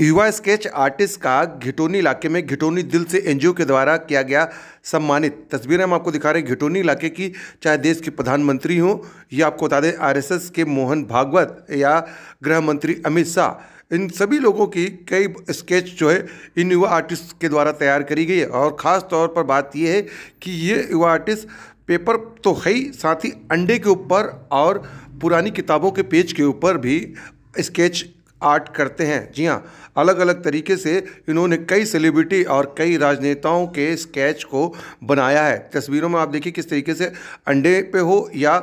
युवा sketch artist का घिटोनी इलाके में घिटोनी दिल से एनजीओ के द्वारा किया गया सम्मानित तस्वीरें हम आपको दिखा रहे हैं घिटोनी इलाके की चाहे देश के प्रधानमंत्री हों या आपको बता दें आरएसएस के मोहन भागवत या गृह मंत्री अमित शाह इन सभी लोगों की कई स्केच जो है इन युवा आर्टिस्ट के द्वारा तैयार करी गई है और ख़ास तौर पर बात यह है कि ये युवा आर्टिस्ट पेपर तो है ही साथ ही अंडे के ऊपर और पुरानी किताबों के पेज के ऊपर भी स्केच आर्ट करते हैं जी हाँ अलग अलग तरीके से इन्होंने कई सेलिब्रिटी और कई राजनेताओं के स्केच को बनाया है तस्वीरों में आप देखिए किस तरीके से अंडे पे हो या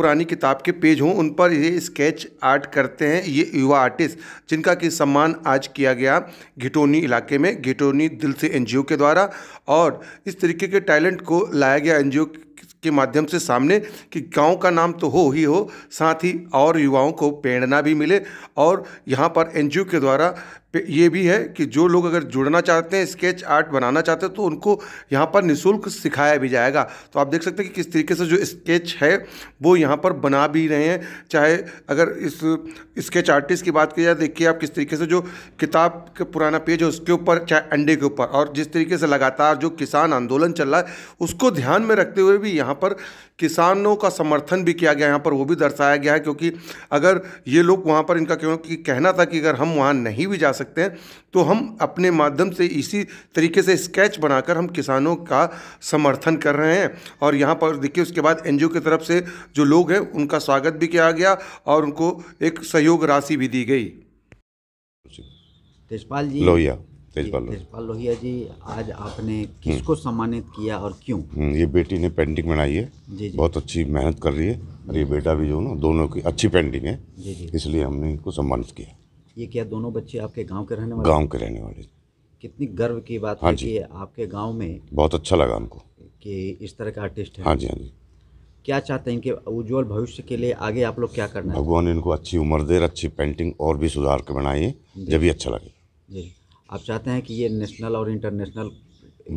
पुरानी किताब के पेज हों उन पर ये स्केच आर्ट करते हैं ये युवा आर्टिस्ट जिनका कि सम्मान आज किया गया घिटोनी इलाके में घिटोनी दिल से एनजीओ के द्वारा और इस तरीके के टैलेंट को लाया गया एनजीओ के माध्यम से सामने कि गांव का नाम तो हो ही हो साथ ही और युवाओं को प्रेरणा भी मिले और यहाँ पर एनजीओ के द्वारा ये भी है कि जो लोग अगर जुड़ना चाहते हैं स्केच आर्ट बनाना चाहते हैं तो उनको यहाँ पर निःशुल्क सिखाया भी जाएगा तो आप देख सकते हैं कि किस तरीके से जो स्केच है वो यहाँ पर बना भी रहे हैं चाहे अगर इस स्केच आर्टिस्ट की बात की जाए देखिए आप किस तरीके से जो किताब का पुराना पेज है उसके ऊपर चाहे अंडे के ऊपर और जिस तरीके से लगातार जो किसान आंदोलन चल रहा है उसको ध्यान में रखते हुए भी यहाँ पर किसानों का समर्थन भी किया गया यहाँ पर वो भी दर्शाया गया है क्योंकि अगर ये लोग वहाँ पर इनका क्योंकि कहना था कि अगर हम वहाँ नहीं भी जा सकते हैं तो हम अपने माध्यम से इसी तरीके से स्केच बनाकर हम किसानों का समर्थन कर रहे हैं और यहाँ पर देखिए उसके बाद एन की तरफ से जो लोग हैं उनका स्वागत भी किया गया और उनको एक सहयोग राशि भी दी गई तेजपाल जी लोहिया तेजपाल तेजपाल लोहिया जी आज आपने किसको हम्म। सम्मानित किया और क्यों हम्म, ये बेटी ने पेंटिंग बनाई है जी जी। बहुत अच्छी मेहनत कर रही है और ये हम्म। बेटा भी जो ना दोनों की अच्छी पेंटिंग है इसलिए हमने इनको सम्मानित किया ये क्या दोनों बच्चे आपके गाँव के रहने वाले गाँव के रहने वाले कितनी गर्व की बात हाँ है आपके गाँव में बहुत अच्छा लगा हमको कि इस तरह का आर्टिस्ट है हाँ जी हाँ जी क्या चाहते हैं इनके उज्जवल भविष्य के लिए आगे आप लोग क्या करना है भगवान इनको अच्छी उम्र दे अच्छी पेंटिंग और भी सुधार के बनाइए जब भी अच्छा लगे जी आप चाहते हैं कि ये नेशनल और इंटरनेशनल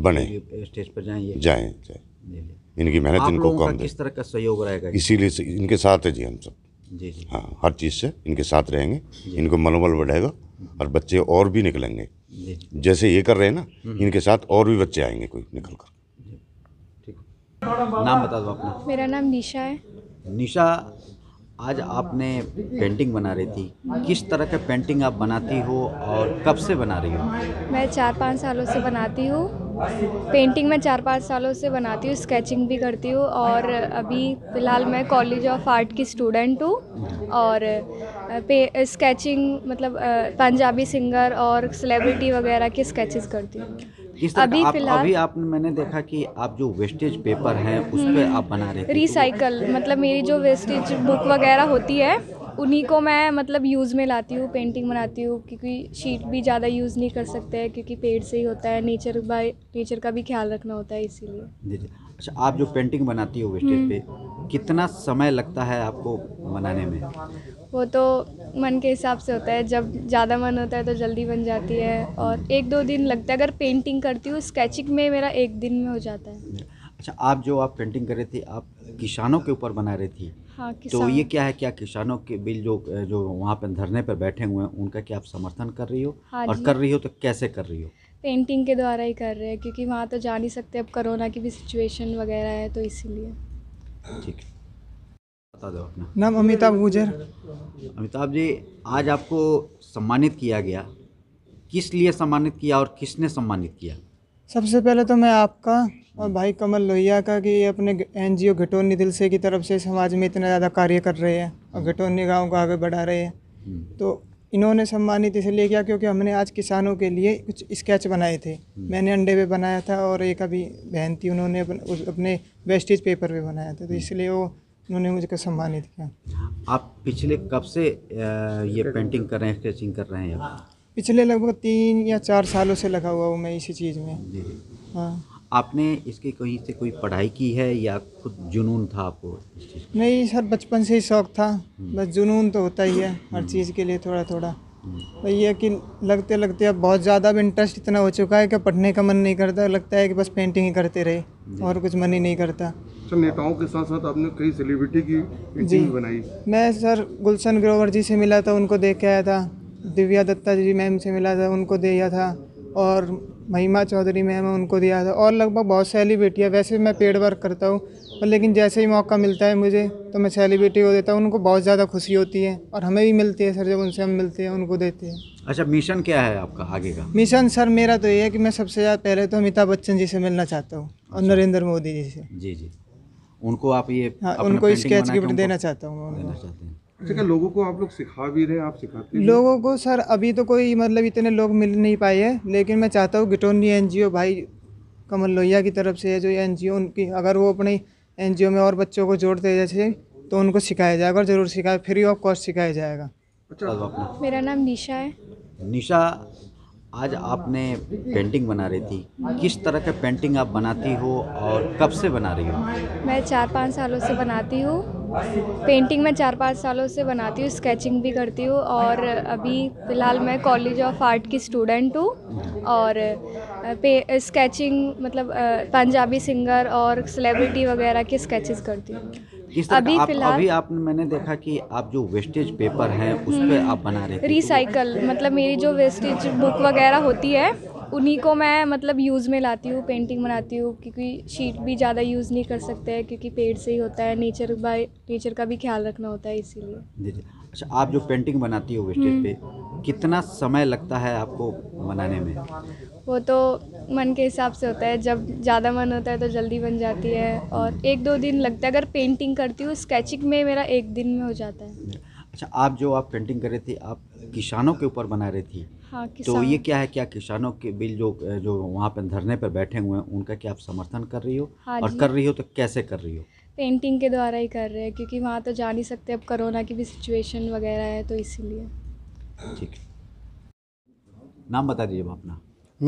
बने स्टेज पर जाएं ये जाएं जाएं इनकी मेहनत इनको कम किस तरह का सहयोग रहेगा इसीलिए इनके साथ है जी हम सब जी जी हाँ हर चीज़ से इनके साथ रहेंगे इनको मनोबल बढ़ेगा हम्म। और बच्चे और भी निकलेंगे जैसे ये कर रहे हैं ना हम्म। इनके साथ और भी बच्चे आएंगे कोई निकल कर नाम बता दो अपना मेरा नाम निशा है निशा आज आपने पेंटिंग बना रही थी किस तरह का पेंटिंग आप बनाती हो और कब से बना रही हो मैं चार पाँच सालों से बनाती हूँ पेंटिंग मैं चार पाँच सालों से बनाती हूँ स्केचिंग भी करती हूँ और अभी फ़िलहाल मैं कॉलेज ऑफ आर्ट की स्टूडेंट हूँ और स्केचिंग मतलब पंजाबी सिंगर और सेलिब्रिटी वगैरह के स्केचेस करती हूँ किस अभी आप, अभी आपने मैंने देखा कि आप जो वेस्टेज पेपर हैं उस पर हम्म। आप बना रहे रिसाइकल मतलब मेरी जो वेस्टेज बुक वगैरह होती है उन्हीं को मैं मतलब यूज़ में लाती हूँ पेंटिंग बनाती हूँ क्योंकि शीट भी ज़्यादा यूज़ नहीं कर सकते हैं क्योंकि पेड़ से ही होता है नेचर बाय नेचर का भी ख्याल रखना होता है इसीलिए जी जी अच्छा आप जो पेंटिंग बनाती हो स्टेज हम्म। पे कितना समय लगता है आपको बनाने में वो तो मन के हिसाब से होता है जब ज़्यादा मन होता है तो जल्दी बन जाती है और एक दो दिन लगता है अगर पेंटिंग करती हूँ स्केचिंग में मेरा एक दिन में हो जाता है अच्छा आप जो आप पेंटिंग कर रहे थे आप किसानों के ऊपर बना रही थी हाँ, तो ये क्या है क्या किसानों के बिल जो जो वहाँ पर धरने पर बैठे हुए हैं उनका क्या आप समर्थन कर रही हो हाँ और कर रही हो तो कैसे कर रही हो पेंटिंग के द्वारा ही कर रहे हैं क्योंकि वहाँ तो जा नहीं सकते अब कोरोना की भी सिचुएशन वगैरह है तो इसीलिए ठीक बता दो अपना नाम अमिताभ गुजर अमिताभ जी आज आपको सम्मानित किया गया किस लिए सम्मानित किया और किसने सम्मानित किया सबसे पहले तो मैं आपका और भाई कमल लोहिया का कि ये अपने एन जी ओ घटोनी दिल से की तरफ से समाज में इतना ज़्यादा कार्य कर रहे हैं और हम्म। घटोनी गाँव को आगे बढ़ा रहे हैं हम्म। तो इन्होंने सम्मानित इसलिए किया क्योंकि हमने आज किसानों के लिए कुछ स्केच बनाए थे हम्म। मैंने अंडे पे बनाया था और एक अभी बहन थी उन्होंने अपने वेस्टेज पेपर पे बनाया था तो हम्म। इसलिए वो उन्होंने मुझे सम्मानित किया आप पिछले कब से ये पेंटिंग कर रहे हैं स्केचिंग कर रहे हैं पिछले लगभग तीन या चार सालों से लगा हुआ हूँ मैं इसी चीज़ में हाँ आपने इसके कहीं से कोई पढ़ाई की है या खुद जुनून था आपको नहीं सर बचपन से ही शौक था हम्म। बस जुनून तो होता ही है हर हम्म। चीज़ के लिए थोड़ा थोड़ा हम्म। तो ये कि लगते लगते अब बहुत ज़्यादा अब इंटरेस्ट इतना हो चुका है कि पढ़ने का मन नहीं करता लगता है कि बस पेंटिंग ही करते रहे और कुछ मन ही नहीं करता सर नेताओं के साथ साथ आपने कई सेलिब्रिटी की जी बनाई मैं सर गुलशन ग्रोवर जी से मिला था उनको देख के आया था दिव्या दत्ता जी मैम से मिला था उनको दिया था और महिमा चौधरी मैम उनको दिया था और लगभग बहुत है वैसे मैं पेड वर्क करता हूँ पर लेकिन जैसे ही मौका मिलता है मुझे तो मैं सेलिब्रिटी को देता हूँ उनको बहुत ज़्यादा खुशी होती है और हमें भी मिलती है सर जब उनसे हम मिलते हैं उनको देते हैं अच्छा मिशन क्या है आपका आगे का मिशन सर मेरा तो ये है कि मैं सबसे ज़्यादा पहले तो अमिताभ बच्चन जी से मिलना चाहता हूँ और अच्छा। नरेंद्र मोदी जी से जी जी उनको आप ये हाँ, उनको स्केच गिफ्ट देना चाहता हूँ देना चाहते हैं अच्छा लोगों को आप लोग सिखा भी रहे आप सिखाते हैं लोगों को सर अभी तो कोई मतलब इतने लोग मिल नहीं पाए हैं लेकिन मैं चाहता हूँ गिटोनी ओ भाई कमल लोहिया की तरफ से है जो ओ उनकी अगर वो अपने ओ में और बच्चों को जोड़ते जैसे तो उनको सिखाया जाएगा और ज़रूर सिखाया फ्री ऑफ कॉस्ट सिखाया जाएगा अच्छा मेरा नाम निशा है निशा आज आपने पेंटिंग बना रही थी किस तरह का पेंटिंग आप बनाती हो और कब से बना रही हो मैं चार पाँच सालों से बनाती हूँ पेंटिंग मैं चार पाँच सालों से बनाती हूँ स्केचिंग भी करती हूँ और अभी फ़िलहाल मैं कॉलेज ऑफ आर्ट की स्टूडेंट हूँ और स्केचिंग मतलब पंजाबी सिंगर और सेलिब्रिटी वगैरह के स्केचेस करती हूँ अभी फिलहाल अभी आपने मैंने देखा कि आप जो वेस्टेज पेपर हैं उस पर हम्म, आप बना रहे रिसाइकल मतलब मेरी जो वेस्टेज बुक वगैरह होती है उन्हीं को मैं मतलब यूज़ में लाती हूँ पेंटिंग बनाती हूँ क्योंकि शीट भी ज़्यादा यूज़ नहीं कर सकते हैं क्योंकि पेड़ से ही होता है नेचर बाय नेचर का भी ख्याल रखना होता है इसीलिए अच्छा आप जो पेंटिंग बनाती हो स्टेज हम्म। पे कितना समय लगता है आपको बनाने में वो तो मन के हिसाब से होता है जब ज़्यादा मन होता है तो जल्दी बन जाती है और एक दो दिन लगता है अगर पेंटिंग करती हूँ स्केचिंग में मेरा एक दिन में हो जाता है अच्छा आप जो आप पेंटिंग कर रहे थे आप किसानों के ऊपर बना रही थी हाँ, तो ये क्या है क्या किसानों के बिल जो जो वहाँ पे धरने पर बैठे हुए हैं उनका क्या आप समर्थन कर रही हो हाँ और कर रही हो तो कैसे कर रही हो पेंटिंग के द्वारा ही कर रहे हैं क्योंकि वहाँ तो जा नहीं सकते अब कोरोना की भी सिचुएशन वगैरह है तो इसीलिए ठीक नाम बता दीजिए अपना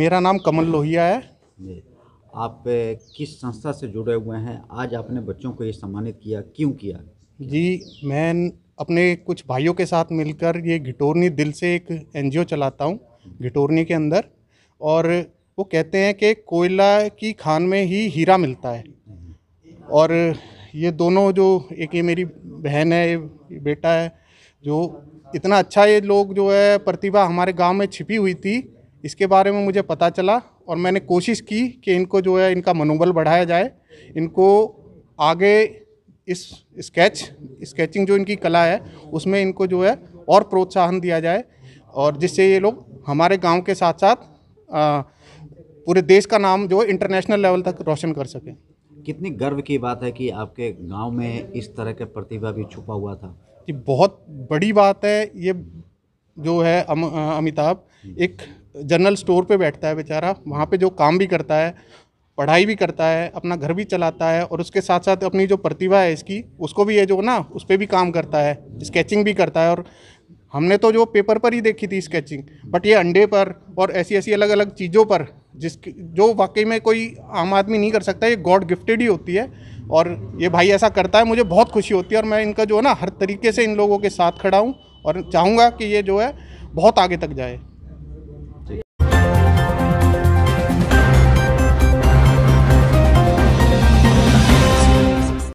मेरा नाम कमल लोहिया है आप किस संस्था से जुड़े हुए हैं आज आपने बच्चों को ये सम्मानित किया क्यों किया जी मैं अपने कुछ भाइयों के साथ मिलकर ये घिटोरनी दिल से एक एन चलाता हूँ घिटोरनी के अंदर और वो कहते हैं कि कोयला की खान में ही हीरा मिलता है और ये दोनों जो एक ये मेरी बहन है ये बेटा है जो इतना अच्छा ये लोग जो है प्रतिभा हमारे गांव में छिपी हुई थी इसके बारे में मुझे पता चला और मैंने कोशिश की कि इनको जो है इनका मनोबल बढ़ाया जाए इनको आगे इस स्केच स्केचिंग जो इनकी कला है उसमें इनको जो है और प्रोत्साहन दिया जाए और जिससे ये लोग हमारे गांव के साथ साथ आ, पूरे देश का नाम जो है इंटरनेशनल लेवल तक रोशन कर सकें कितनी गर्व की बात है कि आपके गांव में इस तरह के प्रतिभा भी छुपा हुआ था जी बहुत बड़ी बात है ये जो है अमिताभ हम्म। एक जनरल स्टोर पे बैठता है बेचारा वहाँ पे जो काम भी करता है पढ़ाई भी करता है अपना घर भी चलाता है और उसके साथ साथ अपनी जो प्रतिभा है इसकी उसको भी ये जो ना उस पर भी काम करता है स्केचिंग भी करता है और हमने तो जो पेपर पर ही देखी थी स्केचिंग बट ये अंडे पर और ऐसी ऐसी अलग अलग चीज़ों पर जिसकी जो वाकई में कोई आम आदमी नहीं कर सकता ये गॉड गिफ्टेड ही होती है और ये भाई ऐसा करता है मुझे बहुत खुशी होती है और मैं इनका जो है ना हर तरीके से इन लोगों के साथ खड़ा हूँ और चाहूँगा कि ये जो है बहुत आगे तक जाए